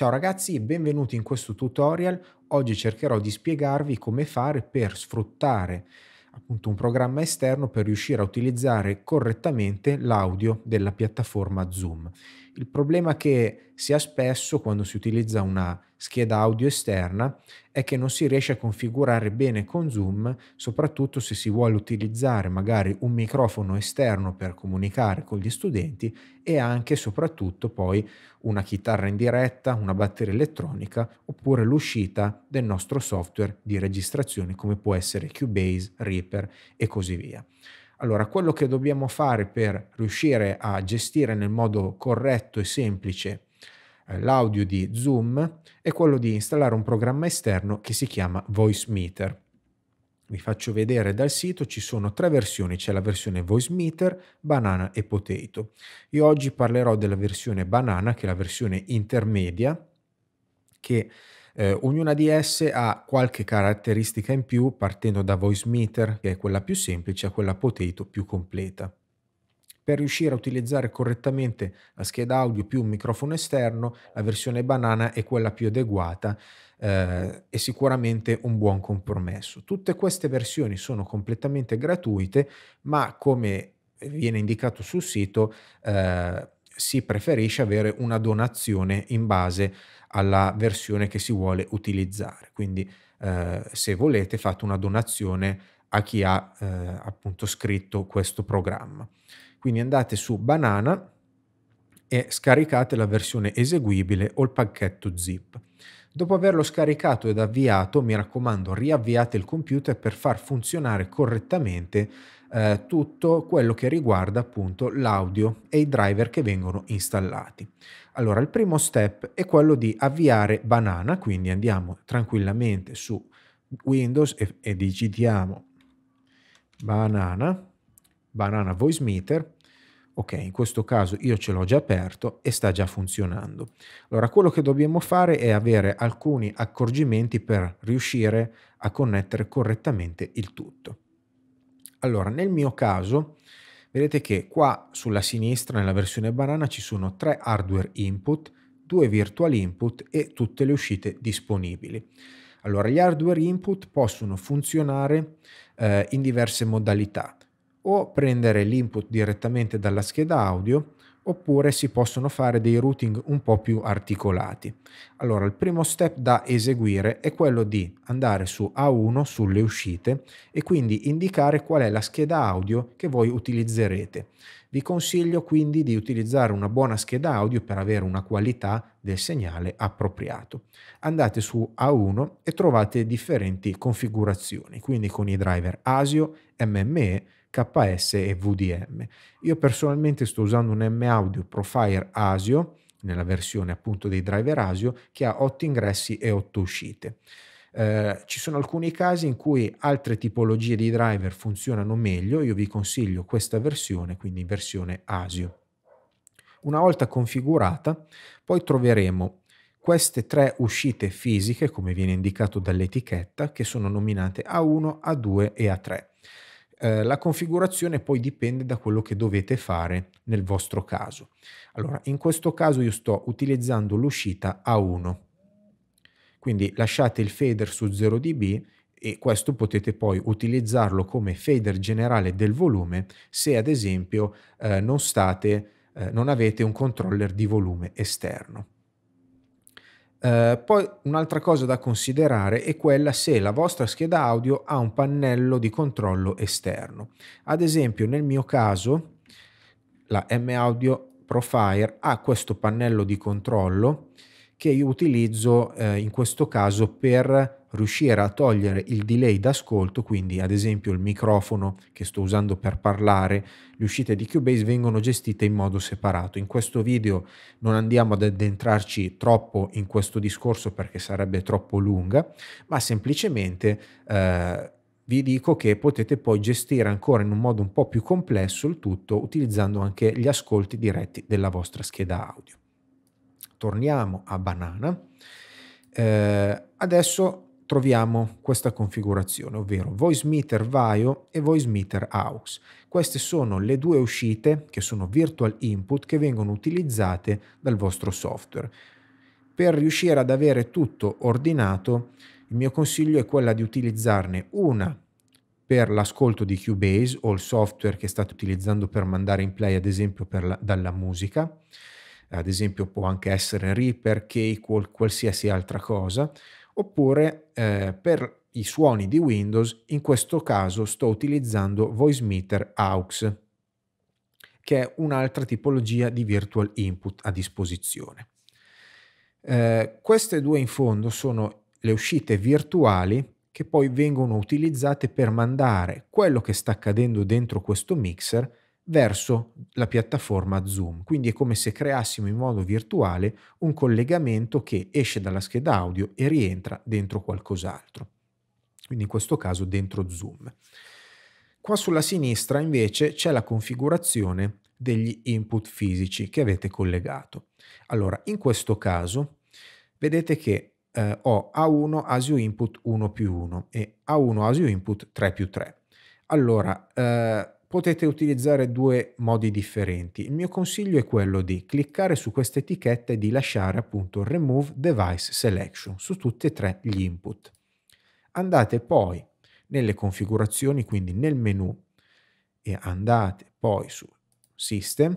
Ciao ragazzi e benvenuti in questo tutorial. Oggi cercherò di spiegarvi come fare per sfruttare appunto un programma esterno per riuscire a utilizzare correttamente l'audio della piattaforma Zoom. Il problema che si ha spesso quando si utilizza una scheda audio esterna è che non si riesce a configurare bene con Zoom, soprattutto se si vuole utilizzare magari un microfono esterno per comunicare con gli studenti e anche e soprattutto poi una chitarra in diretta, una batteria elettronica oppure l'uscita del nostro software di registrazione come può essere Cubase, Reaper e così via. Allora, quello che dobbiamo fare per riuscire a gestire nel modo corretto e semplice eh, l'audio di Zoom è quello di installare un programma esterno che si chiama Voice Meter. Vi faccio vedere dal sito, ci sono tre versioni, c'è la versione Voice Meter, Banana e Potato. Io oggi parlerò della versione Banana, che è la versione intermedia, che eh, ognuna di esse ha qualche caratteristica in più partendo da VoiceMeter, che è quella più semplice, a quella Potato più completa. Per riuscire a utilizzare correttamente la scheda audio più un microfono esterno, la versione banana è quella più adeguata eh, e sicuramente un buon compromesso. Tutte queste versioni sono completamente gratuite, ma come viene indicato sul sito, eh, si preferisce avere una donazione in base alla versione che si vuole utilizzare. Quindi eh, se volete fate una donazione a chi ha eh, appunto scritto questo programma. Quindi andate su Banana e scaricate la versione eseguibile o il pacchetto zip. Dopo averlo scaricato ed avviato, mi raccomando, riavviate il computer per far funzionare correttamente eh, tutto quello che riguarda appunto l'audio e i driver che vengono installati. Allora, il primo step è quello di avviare Banana, quindi andiamo tranquillamente su Windows e, e digitiamo Banana, Banana Voice Meter, ok, in questo caso io ce l'ho già aperto e sta già funzionando. Allora, quello che dobbiamo fare è avere alcuni accorgimenti per riuscire a connettere correttamente il tutto. Allora, nel mio caso, vedete che qua sulla sinistra nella versione banana ci sono tre hardware input, due virtual input e tutte le uscite disponibili. Allora, gli hardware input possono funzionare eh, in diverse modalità, o prendere l'input direttamente dalla scheda audio oppure si possono fare dei routing un po' più articolati. Allora, il primo step da eseguire è quello di andare su A1 sulle uscite e quindi indicare qual è la scheda audio che voi utilizzerete. Vi consiglio quindi di utilizzare una buona scheda audio per avere una qualità del segnale appropriato. Andate su A1 e trovate differenti configurazioni, quindi con i driver ASIO, MME KS e VDM. Io personalmente sto usando un M-Audio Profire ASIO, nella versione appunto dei driver ASIO, che ha 8 ingressi e 8 uscite. Eh, ci sono alcuni casi in cui altre tipologie di driver funzionano meglio, io vi consiglio questa versione, quindi versione ASIO. Una volta configurata, poi troveremo queste tre uscite fisiche, come viene indicato dall'etichetta, che sono nominate A1, A2 e A3. Eh, la configurazione poi dipende da quello che dovete fare nel vostro caso. Allora, in questo caso io sto utilizzando l'uscita A1, quindi lasciate il fader su 0 dB e questo potete poi utilizzarlo come fader generale del volume se ad esempio eh, non, state, eh, non avete un controller di volume esterno. Eh, poi un'altra cosa da considerare è quella se la vostra scheda audio ha un pannello di controllo esterno. Ad esempio nel mio caso la M Audio Profire ha questo pannello di controllo che io utilizzo eh, in questo caso per riuscire a togliere il delay d'ascolto, quindi ad esempio il microfono che sto usando per parlare, le uscite di Cubase vengono gestite in modo separato. In questo video non andiamo ad addentrarci troppo in questo discorso perché sarebbe troppo lunga, ma semplicemente eh, vi dico che potete poi gestire ancora in un modo un po' più complesso il tutto utilizzando anche gli ascolti diretti della vostra scheda audio. Torniamo a Banana. Eh, adesso troviamo questa configurazione, ovvero VoiceMeter VIO e VoiceMeter AUX. Queste sono le due uscite che sono virtual input che vengono utilizzate dal vostro software. Per riuscire ad avere tutto ordinato, il mio consiglio è quella di utilizzarne una per l'ascolto di Cubase o il software che state utilizzando per mandare in play, ad esempio, la, dalla musica. Ad esempio, può anche essere Reaper, Cake o qualsiasi altra cosa oppure eh, per i suoni di Windows, in questo caso sto utilizzando VoiceMeter AUX, che è un'altra tipologia di virtual input a disposizione. Eh, queste due in fondo sono le uscite virtuali che poi vengono utilizzate per mandare quello che sta accadendo dentro questo mixer verso la piattaforma Zoom. Quindi è come se creassimo in modo virtuale un collegamento che esce dalla scheda audio e rientra dentro qualcos'altro. Quindi in questo caso dentro Zoom. Qua sulla sinistra invece c'è la configurazione degli input fisici che avete collegato. Allora, in questo caso vedete che eh, ho A1 ASIO input 1 più 1 e A1 ASIO input 3 più 3. Allora, eh, potete utilizzare due modi differenti. Il mio consiglio è quello di cliccare su questa etichetta e di lasciare appunto Remove Device Selection su tutti e tre gli input. Andate poi nelle configurazioni, quindi nel menu e andate poi su System.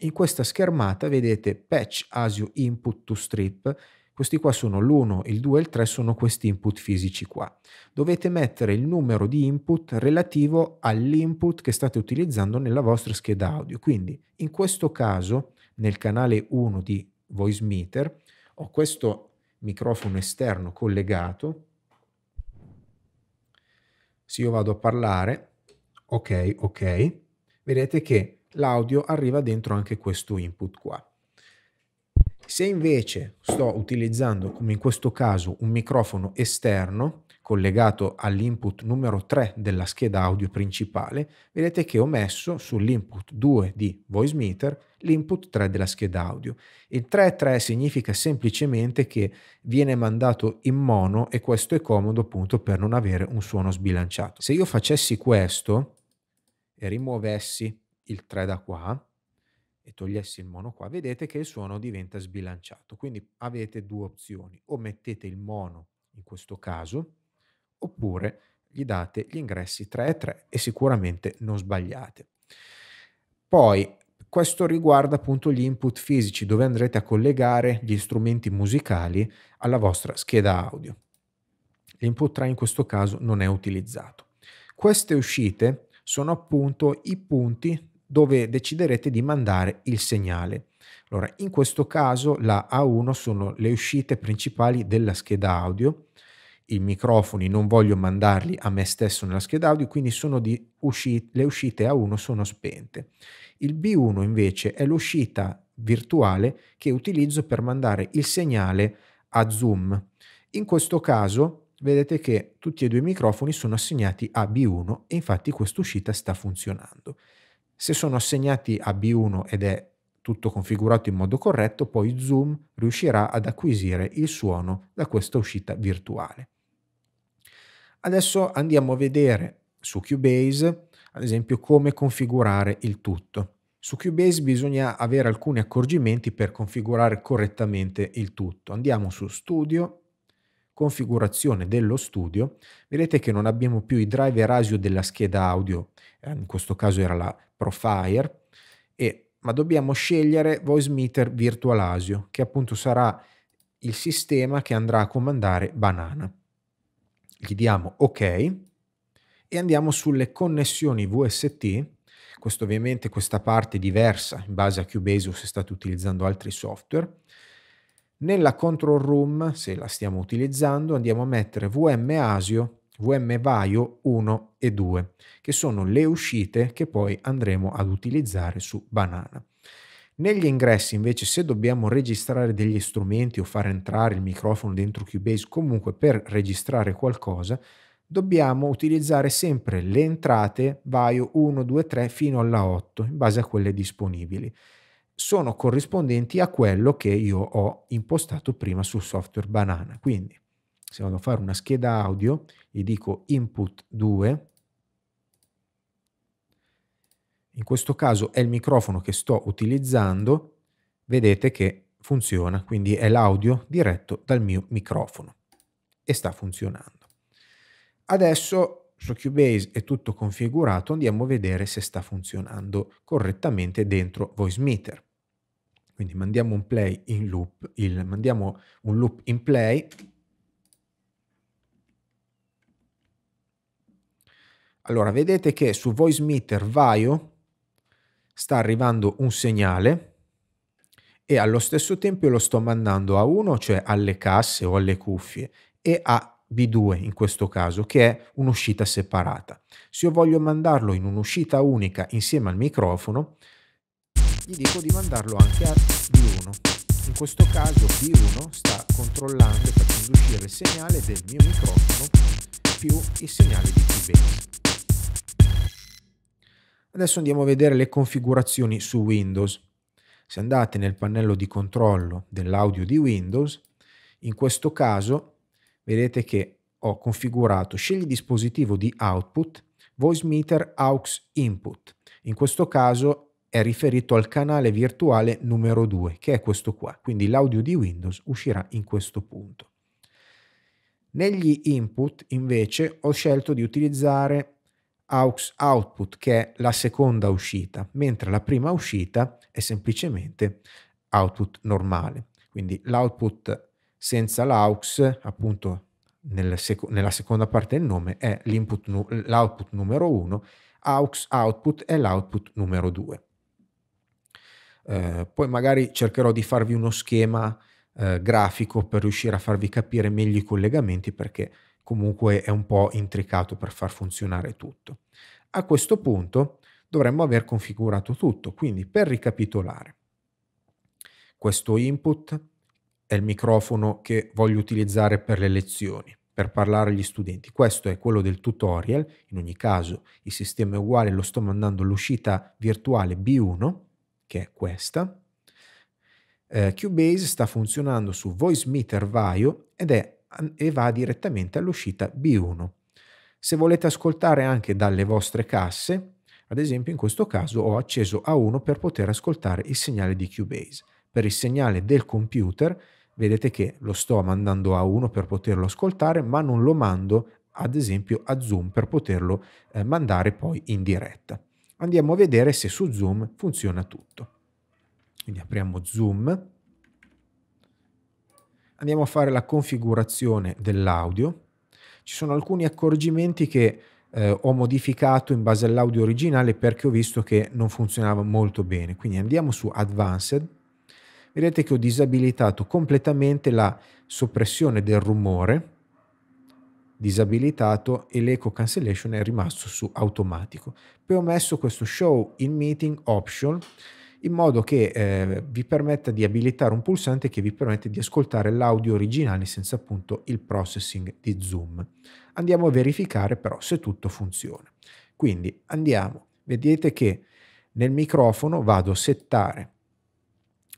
In questa schermata vedete Patch ASIO Input to Strip questi qua sono l'1, il 2 e il 3 sono questi input fisici qua. Dovete mettere il numero di input relativo all'input che state utilizzando nella vostra scheda audio. Quindi in questo caso nel canale 1 di VoiceMeter ho questo microfono esterno collegato. Se io vado a parlare, ok, ok, vedete che l'audio arriva dentro anche questo input qua. Se invece sto utilizzando, come in questo caso, un microfono esterno collegato all'input numero 3 della scheda audio principale, vedete che ho messo sull'input 2 di VoiceMeter l'input 3 della scheda audio. Il 3-3 significa semplicemente che viene mandato in mono e questo è comodo appunto per non avere un suono sbilanciato. Se io facessi questo e rimuovessi il 3 da qua, e togliessi il mono qua, vedete che il suono diventa sbilanciato. Quindi avete due opzioni, o mettete il mono in questo caso, oppure gli date gli ingressi 3 e 3 e sicuramente non sbagliate. Poi questo riguarda appunto gli input fisici dove andrete a collegare gli strumenti musicali alla vostra scheda audio. L'input 3 in questo caso non è utilizzato. Queste uscite sono appunto i punti dove deciderete di mandare il segnale. Allora, in questo caso la A1 sono le uscite principali della scheda audio, i microfoni non voglio mandarli a me stesso nella scheda audio, quindi usci- le uscite A1 sono spente. Il B1 invece è l'uscita virtuale che utilizzo per mandare il segnale a Zoom. In questo caso vedete che tutti e due i microfoni sono assegnati a B1 e infatti questa uscita sta funzionando. Se sono assegnati a B1 ed è tutto configurato in modo corretto, poi Zoom riuscirà ad acquisire il suono da questa uscita virtuale. Adesso andiamo a vedere su Cubase, ad esempio, come configurare il tutto. Su Cubase bisogna avere alcuni accorgimenti per configurare correttamente il tutto. Andiamo su Studio, configurazione dello studio, vedete che non abbiamo più i driver ASIO della scheda audio, eh, in questo caso era la Profire, e, ma dobbiamo scegliere VoiceMeter Virtualasio, che appunto sarà il sistema che andrà a comandare Banana. Gli diamo OK e andiamo sulle connessioni VST. Questo ovviamente questa parte è diversa in base a Cubase o se state utilizzando altri software. Nella control room, se la stiamo utilizzando, andiamo a mettere VM Asio VM Vaio 1 e 2, che sono le uscite che poi andremo ad utilizzare su Banana. Negli ingressi invece se dobbiamo registrare degli strumenti o far entrare il microfono dentro Cubase, comunque per registrare qualcosa, dobbiamo utilizzare sempre le entrate VAIO 1, 2, 3 fino alla 8 in base a quelle disponibili. Sono corrispondenti a quello che io ho impostato prima sul software Banana. Quindi se vado a fare una scheda audio gli dico input 2, in questo caso è il microfono che sto utilizzando, vedete che funziona, quindi è l'audio diretto dal mio microfono e sta funzionando. Adesso su Cubase è tutto configurato, andiamo a vedere se sta funzionando correttamente dentro VoiceMeter. Quindi mandiamo un play in loop, il, mandiamo un loop in play Allora, vedete che su VoiceMeter Vaio sta arrivando un segnale e allo stesso tempo lo sto mandando a 1, cioè alle casse o alle cuffie, e a B2 in questo caso, che è un'uscita separata. Se io voglio mandarlo in un'uscita unica insieme al microfono, gli dico di mandarlo anche a B1. In questo caso B1 sta controllando e facendo uscire il segnale del mio microfono più il segnale di Cubase. Adesso andiamo a vedere le configurazioni su Windows. Se andate nel pannello di controllo dell'audio di Windows, in questo caso vedete che ho configurato scegli dispositivo di output voice meter aux input. In questo caso è riferito al canale virtuale numero 2, che è questo qua. Quindi l'audio di Windows uscirà in questo punto. Negli input invece ho scelto di utilizzare aux output che è la seconda uscita, mentre la prima uscita è semplicemente output normale. Quindi l'output senza l'aux, appunto nel sec- nella seconda parte del nome, è nu- l'output numero 1, aux output è l'output numero 2. Eh, poi magari cercherò di farvi uno schema eh, grafico per riuscire a farvi capire meglio i collegamenti perché comunque è un po' intricato per far funzionare tutto. A questo punto dovremmo aver configurato tutto, quindi per ricapitolare, questo input è il microfono che voglio utilizzare per le lezioni, per parlare agli studenti. Questo è quello del tutorial, in ogni caso il sistema è uguale, lo sto mandando all'uscita virtuale B1, che è questa. Eh, Cubase sta funzionando su VoiceMeter Vio ed è e va direttamente all'uscita B1. Se volete ascoltare anche dalle vostre casse, ad esempio in questo caso ho acceso A1 per poter ascoltare il segnale di Cubase. Per il segnale del computer vedete che lo sto mandando a 1 per poterlo ascoltare, ma non lo mando ad esempio a Zoom per poterlo eh, mandare poi in diretta. Andiamo a vedere se su Zoom funziona tutto. Quindi apriamo Zoom andiamo a fare la configurazione dell'audio. Ci sono alcuni accorgimenti che eh, ho modificato in base all'audio originale perché ho visto che non funzionava molto bene. Quindi andiamo su Advanced. Vedete che ho disabilitato completamente la soppressione del rumore disabilitato e l'eco cancellation è rimasto su automatico. Poi ho messo questo show in meeting option in modo che eh, vi permetta di abilitare un pulsante che vi permette di ascoltare l'audio originale senza appunto il processing di zoom. Andiamo a verificare però se tutto funziona. Quindi andiamo, vedete che nel microfono vado a settare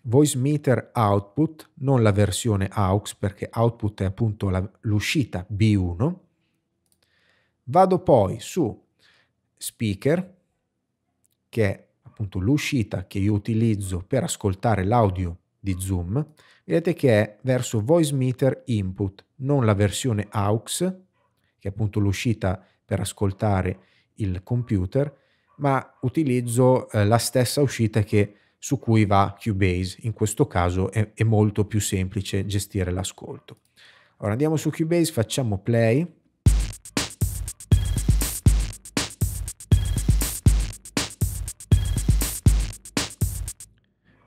voice meter output, non la versione aux perché output è appunto la, l'uscita B1. Vado poi su speaker che è appunto l'uscita che io utilizzo per ascoltare l'audio di Zoom, vedete che è verso voice meter input, non la versione AUX, che è appunto l'uscita per ascoltare il computer, ma utilizzo eh, la stessa uscita che, su cui va Cubase. In questo caso è, è molto più semplice gestire l'ascolto. Ora andiamo su Cubase, facciamo play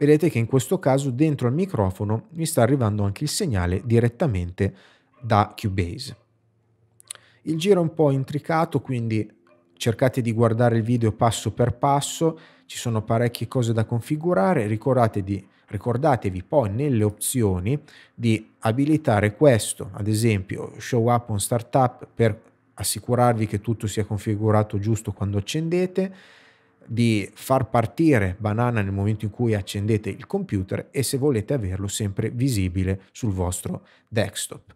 Vedete che in questo caso dentro al microfono mi sta arrivando anche il segnale direttamente da Cubase. Il giro è un po' intricato, quindi cercate di guardare il video passo per passo, ci sono parecchie cose da configurare, ricordate ricordatevi poi nelle opzioni di abilitare questo, ad esempio show up on startup per assicurarvi che tutto sia configurato giusto quando accendete, di far partire banana nel momento in cui accendete il computer e se volete averlo sempre visibile sul vostro desktop.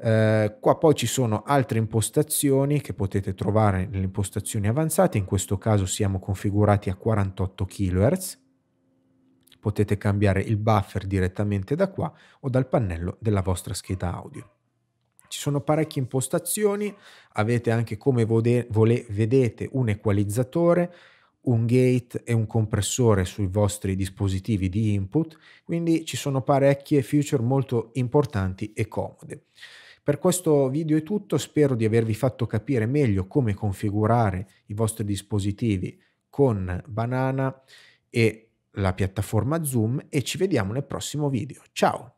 Eh, qua poi ci sono altre impostazioni che potete trovare nelle impostazioni avanzate, in questo caso siamo configurati a 48 kHz, potete cambiare il buffer direttamente da qua o dal pannello della vostra scheda audio. Ci sono parecchie impostazioni, avete anche come vode, vole, vedete un equalizzatore, un gate e un compressore sui vostri dispositivi di input, quindi ci sono parecchie feature molto importanti e comode. Per questo video è tutto, spero di avervi fatto capire meglio come configurare i vostri dispositivi con Banana e la piattaforma Zoom e ci vediamo nel prossimo video. Ciao!